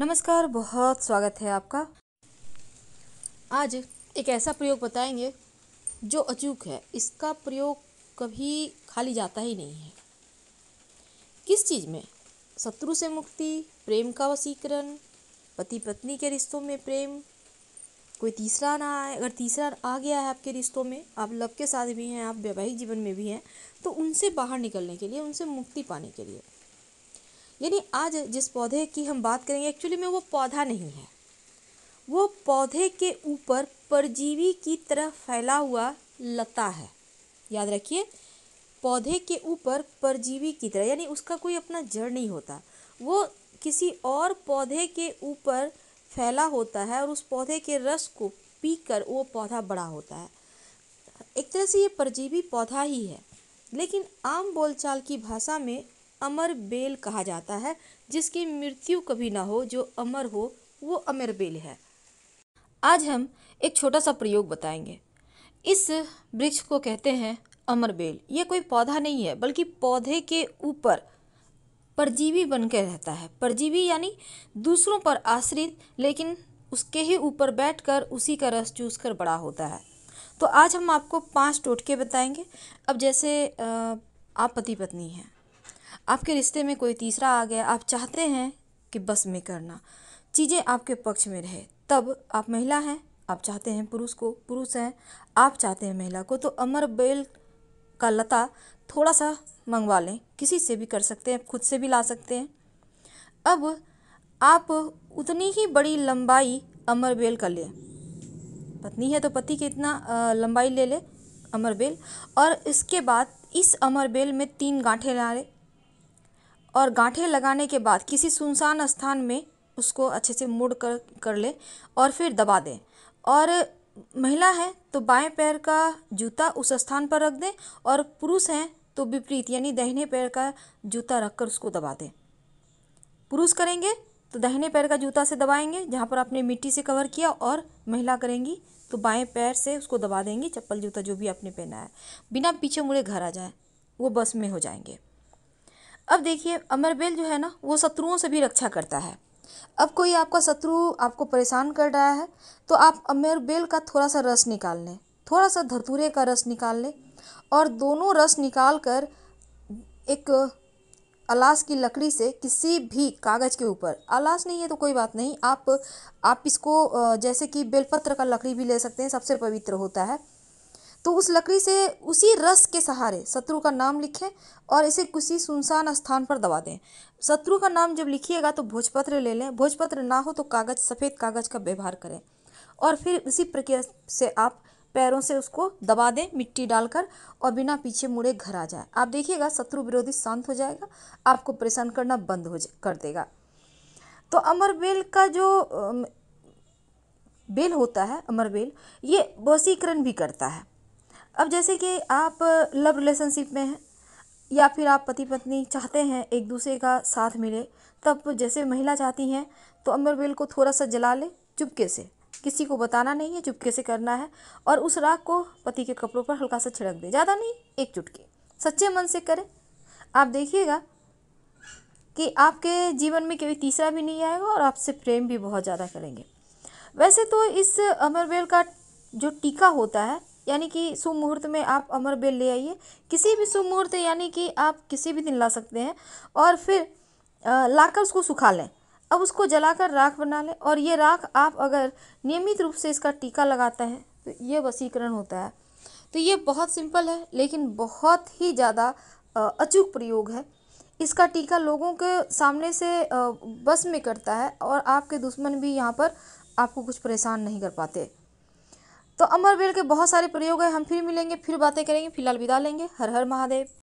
नमस्कार बहुत स्वागत है आपका आज एक ऐसा प्रयोग बताएंगे जो अचूक है इसका प्रयोग कभी खाली जाता ही नहीं है किस चीज़ में शत्रु से मुक्ति प्रेम का वसीकरण पति पत्नी के रिश्तों में प्रेम कोई तीसरा ना आए अगर तीसरा आ गया है आपके रिश्तों में आप लव के साथ भी हैं आप वैवाहिक जीवन में भी हैं तो उनसे बाहर निकलने के लिए उनसे मुक्ति पाने के लिए यानी आज जिस पौधे की हम बात करेंगे एक्चुअली में वो पौधा नहीं है वो पौधे के ऊपर परजीवी की तरह फैला हुआ लता है याद रखिए पौधे के ऊपर परजीवी की तरह यानी उसका कोई अपना जड़ नहीं होता वो किसी और पौधे के ऊपर फैला होता है और उस पौधे के रस को पी कर वो पौधा बड़ा होता है एक तरह से ये परजीवी पौधा ही है लेकिन आम बोलचाल की भाषा में अमर बेल कहा जाता है जिसकी मृत्यु कभी ना हो जो अमर हो वो अमर बेल है आज हम एक छोटा सा प्रयोग बताएंगे इस वृक्ष को कहते हैं अमर बेल ये कोई पौधा नहीं है बल्कि पौधे के ऊपर परजीवी बनकर रहता है परजीवी यानी दूसरों पर आश्रित लेकिन उसके ही ऊपर बैठकर उसी का रस चूस कर बड़ा होता है तो आज हम आपको पांच टोटके बताएंगे अब जैसे आप पति पत्नी हैं आपके रिश्ते में कोई तीसरा आ गया आप चाहते हैं कि बस में करना चीज़ें आपके पक्ष में रहे तब आप महिला हैं आप चाहते हैं पुरुष को पुरुष हैं आप चाहते हैं महिला को तो अमर बेल का लता थोड़ा सा मंगवा लें किसी से भी कर सकते हैं खुद से भी ला सकते हैं अब आप उतनी ही बड़ी लंबाई अमर बेल का लें पत्नी है तो पति के इतना लंबाई ले ले अमर बेल और इसके बाद इस अमर बेल में तीन गांठें लें और गांठे लगाने के बाद किसी सुनसान स्थान में उसको अच्छे से मुड़ कर कर ले और फिर दबा दें और महिला है तो बाएं पैर का जूता उस स्थान पर रख दें और पुरुष हैं तो विपरीत यानी दहने पैर का जूता रख कर उसको दबा दें पुरुष करेंगे तो दहने पैर का जूता से दबाएंगे जहाँ पर आपने मिट्टी से कवर किया और महिला करेंगी तो बाएं पैर से उसको दबा देंगी चप्पल जूता जो भी आपने पहना है बिना पीछे मुड़े घर आ जाए वो बस में हो जाएंगे अब देखिए अमरबेल जो है ना वो शत्रुओं से भी रक्षा करता है अब कोई आपका शत्रु आपको परेशान कर रहा है तो आप अमरबेल का थोड़ा सा रस निकाल लें थोड़ा सा धतूरे का रस निकाल लें और दोनों रस निकाल कर एक अलास की लकड़ी से किसी भी कागज़ के ऊपर अलास नहीं है तो कोई बात नहीं आप आप इसको जैसे कि बेलपत्र का लकड़ी भी ले सकते हैं सबसे पवित्र होता है तो उस लकड़ी से उसी रस के सहारे शत्रु का नाम लिखें और इसे किसी सुनसान स्थान पर दबा दें शत्रु का नाम जब लिखिएगा तो भोजपत्र ले लें भोजपत्र ना हो तो कागज़ सफ़ेद कागज़ का व्यवहार करें और फिर उसी प्रक्रिया से आप पैरों से उसको दबा दें मिट्टी डालकर और बिना पीछे मुड़े घर आ जाए आप देखिएगा शत्रु विरोधी शांत हो जाएगा आपको परेशान करना बंद हो कर देगा तो अमर बेल का जो बेल होता है अमरबेल ये वसीकरण भी करता है अब जैसे कि आप लव रिलेशनशिप में हैं या फिर आप पति पत्नी चाहते हैं एक दूसरे का साथ मिले तब जैसे महिला चाहती हैं तो अमर बेल को थोड़ा सा जला ले चुपके से किसी को बताना नहीं है चुपके से करना है और उस राख को पति के कपड़ों पर हल्का सा छिड़क दे ज़्यादा नहीं एक चुटकी सच्चे मन से करें आप देखिएगा कि आपके जीवन में कभी तीसरा भी नहीं आएगा और आपसे प्रेम भी बहुत ज़्यादा करेंगे वैसे तो इस अमरवेल का जो टीका होता है यानी कि शुभ मुहूर्त में आप अमर बेल ले आइए किसी भी शुभ मुहूर्त यानी कि आप किसी भी दिन ला सकते हैं और फिर लाकर उसको सुखा लें अब उसको जलाकर राख बना लें और ये राख आप अगर नियमित रूप से इसका टीका लगाते हैं तो ये वसीकरण होता है तो ये बहुत सिंपल है लेकिन बहुत ही ज़्यादा अचूक प्रयोग है इसका टीका लोगों के सामने से बस में करता है और आपके दुश्मन भी यहाँ पर आपको कुछ परेशान नहीं कर पाते तो अमर बेल के बहुत सारे प्रयोग हैं हम फिर मिलेंगे फिर बातें करेंगे फिलहाल विदा लेंगे हर हर महादेव